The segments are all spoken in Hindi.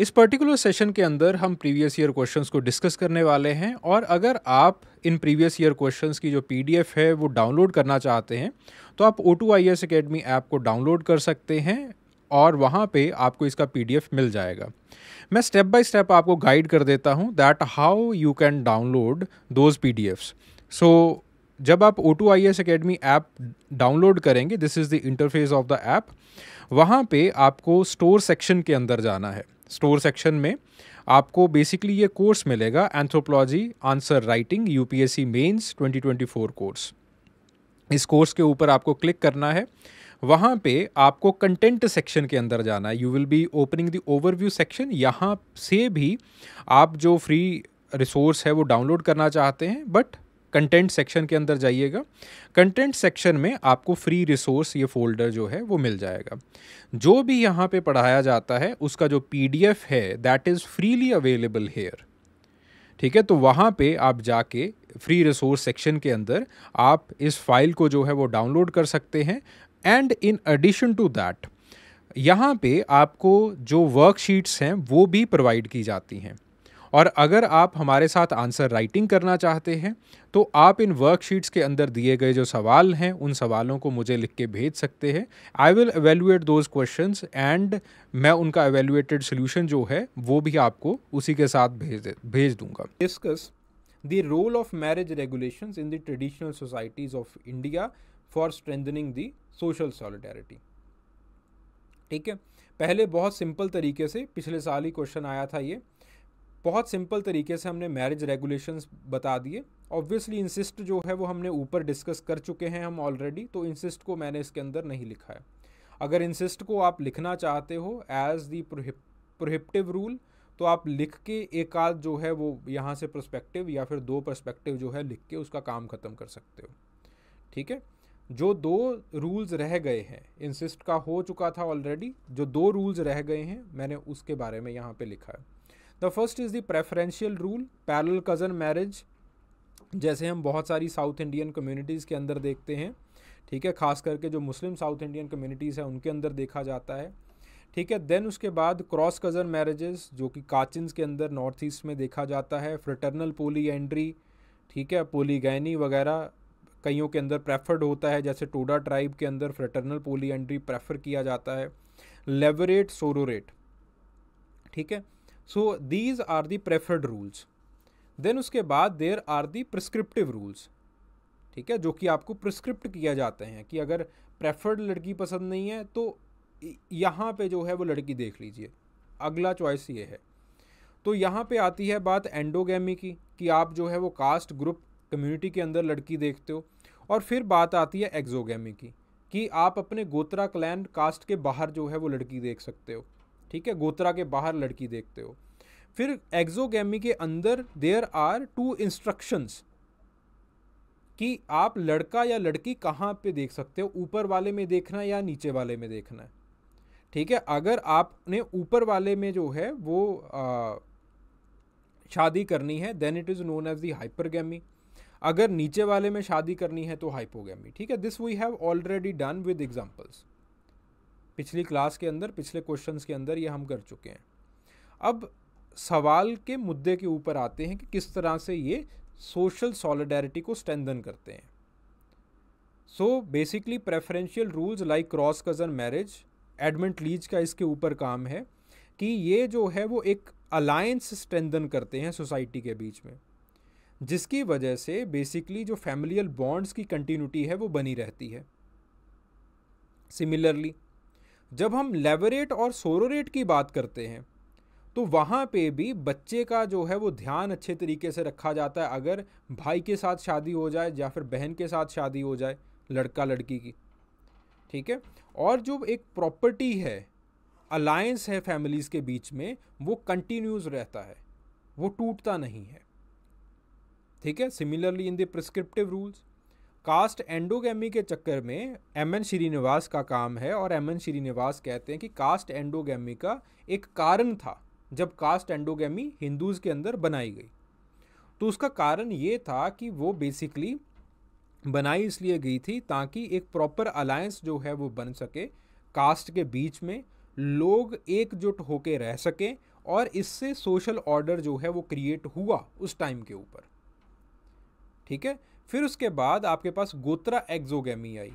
इस पर्टिकुलर सेशन के अंदर हम प्रीवियस ईयर क्वेश्चंस को डिस्कस करने वाले हैं और अगर आप इन प्रीवियस ईयर क्वेश्चंस की जो पीडीएफ है वो डाउनलोड करना चाहते हैं तो आप O two I S academy app को डाउनलोड कर सकते हैं और वहाँ पे आपको इसका पीडीएफ मिल जाएगा मैं स्टेप बाय स्टेप आपको गाइड कर देता हूँ that how you can download those P D so जब आप O two I S academy app download करेंगे this is the interface of the app वहाँ पे आपको स्टोर सेक्शन के अंदर जाना है स्टोर सेक्शन में आपको बेसिकली ये कोर्स मिलेगा anthropology answer writing UPSC mains 2024 course इस कोर्स के ऊपर आपको क्लिक करना है वहाँ पे आपको कंटेंट सेक्शन के अंदर जाना है you will be opening the overview section यहाँ से भी आप जो फ्री रिसोर्स है वो डाउनलोड करना चाहते हैं बट कंटेंट सेक्शन के अंदर जाइएगा कंटेंट सेक्शन में आपको फ्री रिसोर्स ये फोल्डर जो है वो मिल जाएगा जो भी यहाँ पे पढ़ाया जाता है उसका जो पीडीएफ है that is freely available here ठीक है तो वहाँ पे आप जाके फ्री रिसोर्स सेक्शन के अंदर आप इस फाइल को जो है वो डाउनलोड कर सकते हैं and in addition to that यहाँ पे आपको जो वर्कशीट्स हैं वो भी प्रोवाइड की जाती हैं और अगर आप हमारे साथ आंसर राइटिंग करना चाहते हैं तो आप इन वर्कशीट्स के अंदर दिए गए जो सवाल हैं उन सवालों को मुझे लिख के भेज सकते हैं I will evaluate those question and मैं उनका एवेलुएटेड सोल्यूशन जो है वो भी आपको उसी के साथ भेज भेज दूंगा discuss the role of marriage regulation in the traditional societies of India for strengthening the social solidarity ठीक है पहले बहुत सिंपल तरीके से पिछले साल ही क्वेश्चन आया था ये बहुत सिंपल तरीके से हमने मैरिज रेगुलेशंस बता दिए ऑब्वियसली इंसिस्ट जो है वो हमने ऊपर डिस्कस कर चुके हैं हम ऑलरेडी तो इंसिस्ट को मैंने इसके अंदर नहीं लिखा है अगर इंसिस्ट को आप लिखना चाहते हो एज दी प्रोहिप्टिव रूल तो आप लिख के एक आध जो है वो यहाँ से प्रस्पेक्टिव या फिर दो प्रस्पेक्टिव जो है लिख के उसका काम ख़त्म कर सकते हो ठीक है जो दो रूल्स रह गए हैं इंसिस्ट का हो चुका था ऑलरेडी जो दो रूल्स रह गए हैं मैंने उसके बारे में यहाँ पे लिखा है the first is the preferential rule parallel cousin marriage जैसे हम बहुत सारी साउथ इंडियन कम्युनिटीज़ के अंदर देखते हैं ठीक है खास करके जो मुस्लिम साउथ इंडियन कम्युनिटीज़ हैं उनके अंदर देखा जाता है ठीक है देन उसके बाद क्रॉस कज़न मैरिजेस जो कि काचिन्स के अंदर नॉर्थ ईस्ट में देखा जाता है फ्रटर्नल पोली एंड्री ठीक है पोलीगैनी वगैरह कईयों के अंदर प्रेफर्ड होता है जैसे टोडा ट्राइब के अंदर फ्रटर्नल पोली एंड्री प्रेफर किया जाता है लेवरेट सोरोट ठीक है so these are the preferred rules then उसके बाद there are the prescriptive rules ठीक है जो कि आपको प्रिस्क्रिप्ट किया जाते हैं कि अगर प्रेफर्ड लड़की पसंद नहीं है तो यहाँ पे जो है वो लड़की देख लीजिए अगला चॉइस ये है तो यहाँ पे आती है बात एंडोगेमी की कि आप जो है वो कास्ट ग्रुप कम्युनिटी के अंदर लड़की देखते हो और फिर बात आती है एक्जोगेमी की कि आप अपने गोत्रा क्लैंड कास्ट के बाहर जो है वो लड़की देख सकते हो ठीक है गोत्रा के बाहर लड़की देखते हो फिर एक्जोगेमी के अंदर देयर आर टू इंस्ट्रक्शंस कि आप लड़का या लड़की कहाँ पे देख सकते हो ऊपर वाले में देखना है या नीचे वाले में देखना है ठीक है अगर आपने ऊपर वाले में जो है वो शादी करनी है then it is known as the hypergamy अगर नीचे वाले में शादी करनी है तो हाइपोगैमी ठीक है this we have already done with examples पिछली क्लास के अंदर पिछले क्वेश्चंस के अंदर ये हम कर चुके हैं अब सवाल के मुद्दे के ऊपर आते हैं कि किस तरह से ये सोशल सॉलिडेरिटी को स्ट्रेंदन करते हैं so basically preferential rules like cross cousin marriage एडमिट लीज का इसके ऊपर काम है कि ये जो है वो एक अलायंस स्ट्रेंदन करते हैं सोसाइटी के बीच में जिसकी वजह से बेसिकली जो फैमिलियल बॉन्ड्स की कंटिन्यूटी है वो बनी रहती है सिमिलरली जब हम लेवरेट और सोरोरेट की बात करते हैं तो वहाँ पे भी बच्चे का जो है वो ध्यान अच्छे तरीके से रखा जाता है अगर भाई के साथ शादी हो जाए या फिर बहन के साथ शादी हो जाए लड़का लड़की की ठीक है और जो एक प्रॉपर्टी है अलायंस है फैमिलीज़ के बीच में वो कंटिन्यूज़ रहता है वो टूटता नहीं है ठीक है similarly in the prescriptive rules caste endogamy के चक्कर में एम एन श्रीनिवास का काम है और एम एन श्रीनिवास कहते हैं कि कास्ट एंडोगेमी का एक कारण था जब कास्ट एंडोगेमी हिंदूज़ के अंदर बनाई गई तो उसका कारण ये था कि वो बेसिकली बनाई इसलिए गई थी ताकि एक प्रॉपर अलायंस जो है वो बन सके कास्ट के बीच में लोग एकजुट होके रह सकें और इससे सोशल ऑर्डर जो है वो क्रिएट हुआ उस टाइम के ऊपर ठीक है फिर उसके बाद आपके पास गोत्रा एक्जोगेमी आई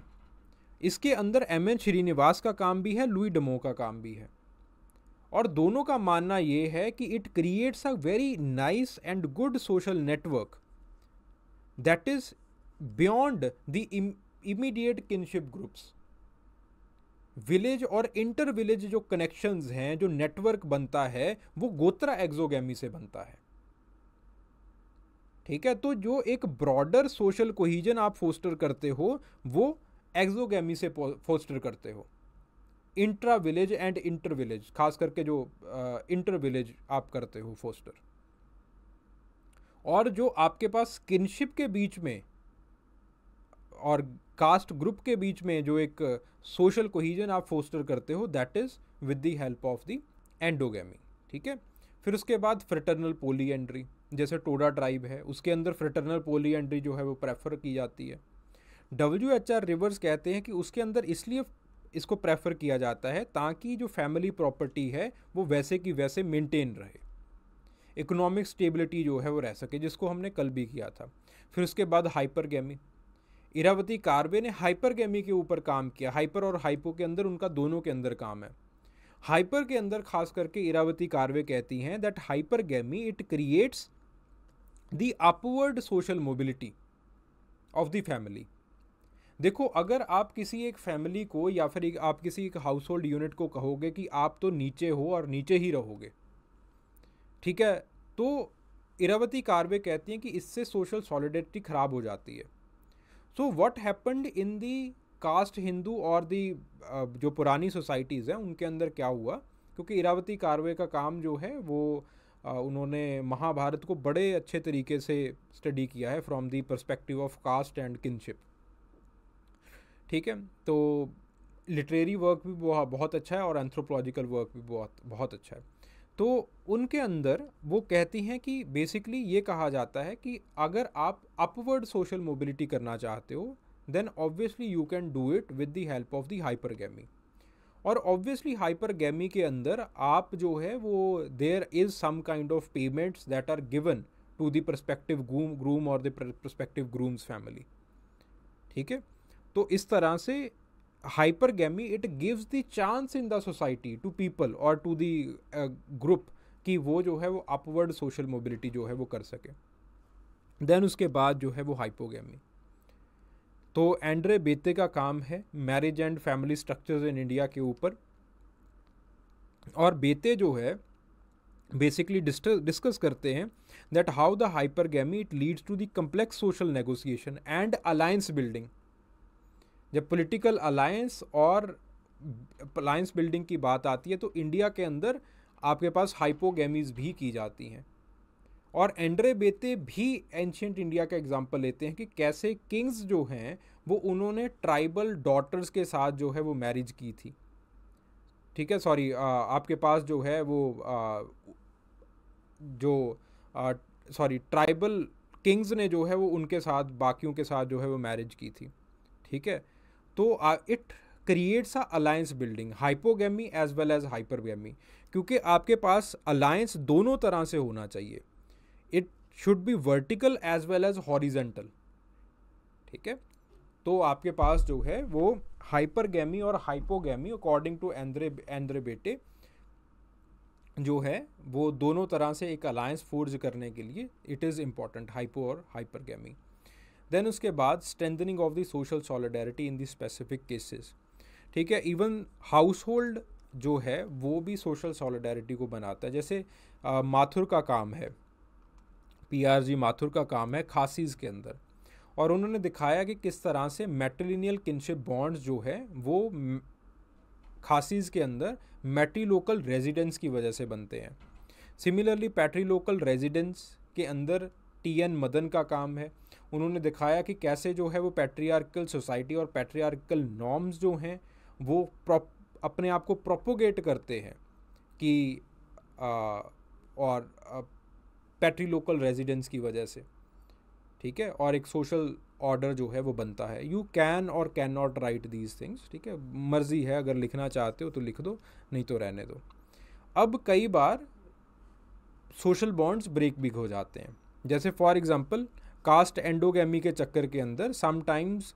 इसके अंदर एम एन श्रीनिवास का काम भी है लुई डमो का काम भी है और दोनों का मानना यह है कि it creates a very nice and good social network that is beyond the immediate kinship groups village और इंटर विलेज जो कनेक्शंस हैं जो नेटवर्क बनता है वो गोत्रा एक्जोगेमी से बनता है ठीक है तो जो एक ब्रॉडर सोशल कोहिजन आप फोस्टर करते हो वो एक्जोगेमी से फोस्टर करते हो intra village and inter village खास करके जो इंटर विलेज आप करते हो फोस्टर और जो आपके पास किनशिप के बीच में और कास्ट ग्रुप के बीच में जो एक सोशल कोहिजन आप फोस्टर करते हो that is with the help of the endogamy ठीक है फिर उसके बाद फ्रटर्नल पोली एंड्री जैसे टोडा ट्राइब है उसके अंदर फ्रिटर्नल पोली एंट्री जो है वो प्रेफर की जाती है डब्ल्यू एच आर रिवर्स कहते हैं कि उसके अंदर इसलिए इसको प्रेफर किया जाता है ताकि जो फैमिली प्रॉपर्टी है वो वैसे की वैसे मेंटेन रहे इकोनॉमिक स्टेबिलिटी जो है वो रह सके जिसको हमने कल भी किया था फिर उसके बाद हाइपर गैमी इरावती कार्वे ने हाइपर गैमी के ऊपर काम किया हाइपर और हाइपो के अंदर उनका दोनों के अंदर काम है हाइपर के अंदर खास करके इरावती कार्वे कहती हैं that gamy it creates the upward social mobility of the family देखो अगर आप किसी एक फैमिली को या फिर एक आप किसी एक हाउस होल्ड यूनिट को कहोगे कि आप तो नीचे हो और नीचे ही रहोगे ठीक है तो इरावती कार्वे कहती हैं कि इससे सोशल सॉलिडिटी ख़राब हो जाती है so what happened in the caste Hindu और दी जो पुरानी सोसाइटीज़ हैं उनके अंदर क्या हुआ क्योंकि इरावती कार्वे का काम जो है वो उन्होंने महाभारत को बड़े अच्छे तरीके से स्टडी किया है from the perspective of caste and kinship ठीक है तो लिटरेरी वर्क भी बहुत बहुत अच्छा है और एंथ्रोपोलॉजिकल वर्क भी बहुत बहुत अच्छा है तो उनके अंदर वो कहती हैं कि बेसिकली ये कहा जाता है कि अगर आप अपवर्ड सोशल मोबिलिटी करना चाहते हो then obviously you can do it with the help of the hypergamy और ऑब्वियसली हाइपर गैमी के अंदर आप जो है वो there is some kind of payments that are given to the prospective groom groom और द प्रस्पेक्टिव ग्रूम्स फैमिली ठीक है तो इस तरह से hypergamy it gives the chance in the society to people और टू दी ग्रुप कि वो जो है वो अपवर्ड सोशल मोबिलिटी जो है वो कर सके देन उसके बाद जो है वो हाइपोगेमी तो एंड्रे बेते का काम है marriage and family structures in India के ऊपर और बेते जो है बेसिकली डिस्कस करते हैं that how the hypergamy it leads to the complex social negotiation and alliance building जब पॉलिटिकल अलायंस और अलायंस बिल्डिंग की बात आती है तो इंडिया के अंदर आपके पास हाइपोगेमीज भी की जाती हैं और एंड्रे बेते भी एंशियंट इंडिया का एग्जाम्पल लेते हैं कि कैसे किंग्स जो हैं वो उन्होंने ट्राइबल डॉटर्स के साथ जो है वो मैरिज की थी ठीक है सॉरी आपके पास जो है वो आ, जो सॉरी ट्राइबल किंग्स ने जो है वो उनके साथ बाकियों के साथ जो है वो मैरिज की थी ठीक है तो it creates a alliance building hypogamy as well as hypergamy क्योंकि आपके पास अलायंस दोनों तरह से होना चाहिए should be vertical as well as horizontal ठीक है तो आपके पास जो है वो गैमी और gamy according to Andre Andre Beteille जो है वो दोनों तरह से एक अलायंस फोर्ज करने के लिए इट इज़ इम्पॉर्टेंट हाइपो और हाइपरगेमी देन उसके बाद strengthening of the social solidarity in the specific cases ठीक है इवन हाउस होल्ड जो है वो भी सोशल सॉलिडेरिटी को बनाता है जैसे आ, माथुर का काम है पीआरजी माथुर का काम है खासीज के अंदर और उन्होंने दिखाया कि किस तरह से मेट्रिलिनियल किनशिप बॉन्ड्स जो है वो खासीज के अंदर मेट्रीलोकल रेजिडेंस की वजह से बनते हैं सिमिलरली पैट्रीलोकल रेजिडेंस के अंदर टी एन मदन का काम है उन्होंने दिखाया कि कैसे जो है वो पैट्रियार्कल सोसाइटी और पैट्रियार्कल नॉर्म्स जो हैं वो अपने आप को प्रोपोगेट करते हैं कि आ, और पैट्री लोकल रेजिडेंस की वजह से ठीक है और एक सोशल ऑर्डर जो है वो बनता है यू कैन और can not write these things ठीक है मर्जी है अगर लिखना चाहते हो तो लिख दो नहीं तो रहने दो अब कई बार सोशल बॉन्ड्स ब्रेक भी हो जाते हैं जैसे फॉर एग्जांपल कास्ट एंडोगेमी के चक्कर के अंदर समटाइम्स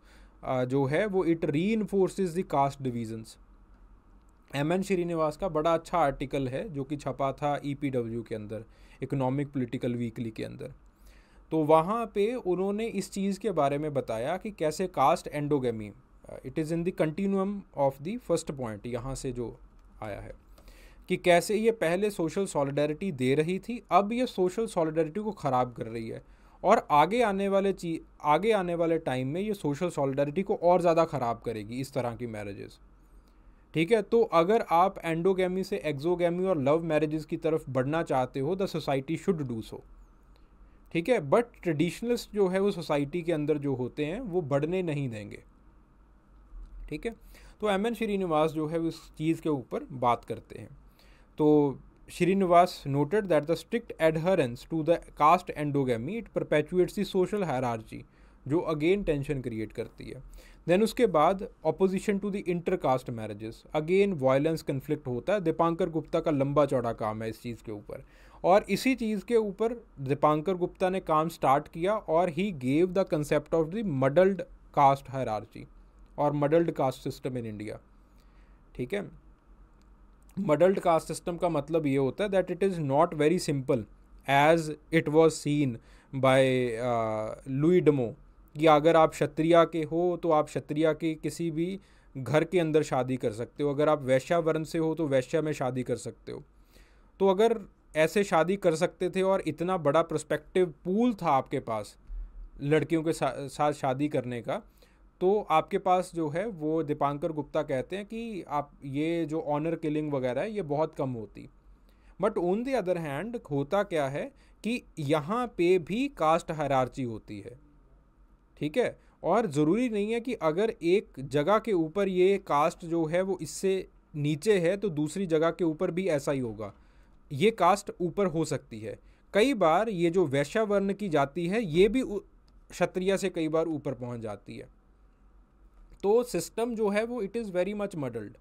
जो है वो it reinforces the caste divisions M N Srinivas का बड़ा अच्छा आर्टिकल है जो कि छपा था ई पी डब्ल्यू के अंदर इकोनॉमिक पॉलिटिकल वीकली के अंदर तो वहाँ पे उन्होंने इस चीज़ के बारे में बताया कि कैसे caste endogamy it is in the continuum of the first point यहाँ से जो आया है कि कैसे ये पहले सोशल सॉलिडरिटी दे रही थी अब ये सोशल सॉलिडरिटी को ख़राब कर रही है और आगे आने वाले चीज आगे आने वाले टाइम में ये सोशल सॉलिडरिटी को और ज़्यादा ख़राब करेगी इस तरह की मैरिजेज़ ठीक है तो अगर आप एंडोगेमी से एक्जोगेमी और लव मैरिजेस की तरफ बढ़ना चाहते हो the society should do so ठीक है बट ट्रेडिशनलिस्ट जो है वो सोसाइटी के अंदर जो होते हैं वो बढ़ने नहीं देंगे ठीक है तो एम एन श्रीनिवास जो है उस चीज़ के ऊपर बात करते हैं तो Srinivas noted that the strict adherence to the caste endogamy it perpetuates the social hierarchy जो अगेन टेंशन क्रिएट करती है देन उसके बाद opposition to the intercaste marriages again violence conflict होता है दीपांकर गुप्ता का लंबा चौड़ा काम है इस चीज़ के ऊपर और इसी चीज़ के ऊपर दीपांकर गुप्ता ने काम स्टार्ट किया और he gave the concept of the muddled caste hierarchy और muddled caste system in India ठीक है मडल्ड कास्ट सिस्टम का मतलब ये होता है that it is not very simple as it was seen by Louis Dumont कि अगर आप क्षत्रिया के हो तो आप क्षत्रिया के किसी भी घर के अंदर शादी कर सकते हो अगर आप वैश्या वर्ण से हो तो वैश्या में शादी कर सकते हो तो अगर ऐसे शादी कर सकते थे और इतना बड़ा प्रस्पेक्टिव पूल था आपके पास लड़कियों के सा, साथ शादी करने का तो आपके पास जो है वो दीपांकर गुप्ता कहते हैं कि आप ये जो ऑनर किलिंग वगैरह है ये बहुत कम होती but on the other hand होता क्या है कि यहाँ पे भी कास्ट हरारची होती है ठीक है और ज़रूरी नहीं है कि अगर एक जगह के ऊपर ये कास्ट जो है वो इससे नीचे है तो दूसरी जगह के ऊपर भी ऐसा ही होगा ये कास्ट ऊपर हो सकती है कई बार ये जो वैश्या वर्ण की जाति है ये भी क्षत्रिय से कई बार ऊपर पहुंच जाती है तो सिस्टम जो है वो it is very much muddled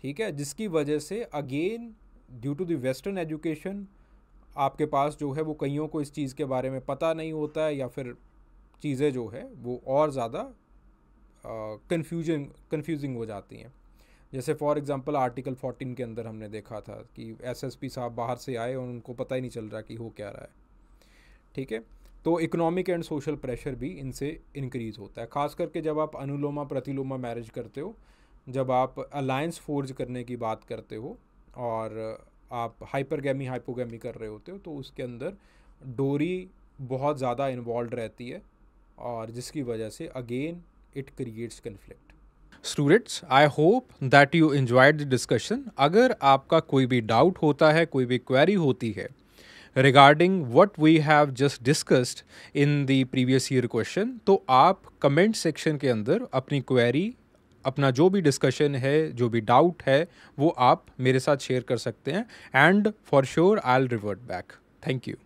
ठीक है जिसकी वजह से again due to the western education आपके पास जो है वो कईयों को इस चीज़ के बारे में पता नहीं होता है या फिर चीज़ें जो है वो और ज़्यादा कन्फ्यूजन कन्फ्यूजिंग हो जाती हैं जैसे फॉर एग्जांपल आर्टिकल 14 के अंदर हमने देखा था कि एसएसपी साहब बाहर से आए और उनको पता ही नहीं चल रहा कि हो क्या रहा है ठीक है तो इकोनॉमिक एंड सोशल प्रेशर भी इनसे इंक्रीज़ होता है ख़ास करके जब आप अनुलोमा प्रतिलोमा मैरिज करते हो जब आप अलायंस फोर्ज करने की बात करते हो और आप हाइपरगैमी हाइपोगेमी कर रहे होते हो तो उसके अंदर डोरी बहुत ज़्यादा इन्वॉल्व रहती है और जिसकी वजह से again it creates conflict students I hope that you enjoyed the discussion अगर आपका कोई भी डाउट होता है कोई भी क्वेरी होती है regarding what we have just discussed in the previous year question तो आप कमेंट सेक्शन के अंदर अपनी क्वेरी अपना जो भी डिस्कशन है जो भी डाउट है वो आप मेरे साथ शेयर कर सकते हैं and for sure I'll revert back thank you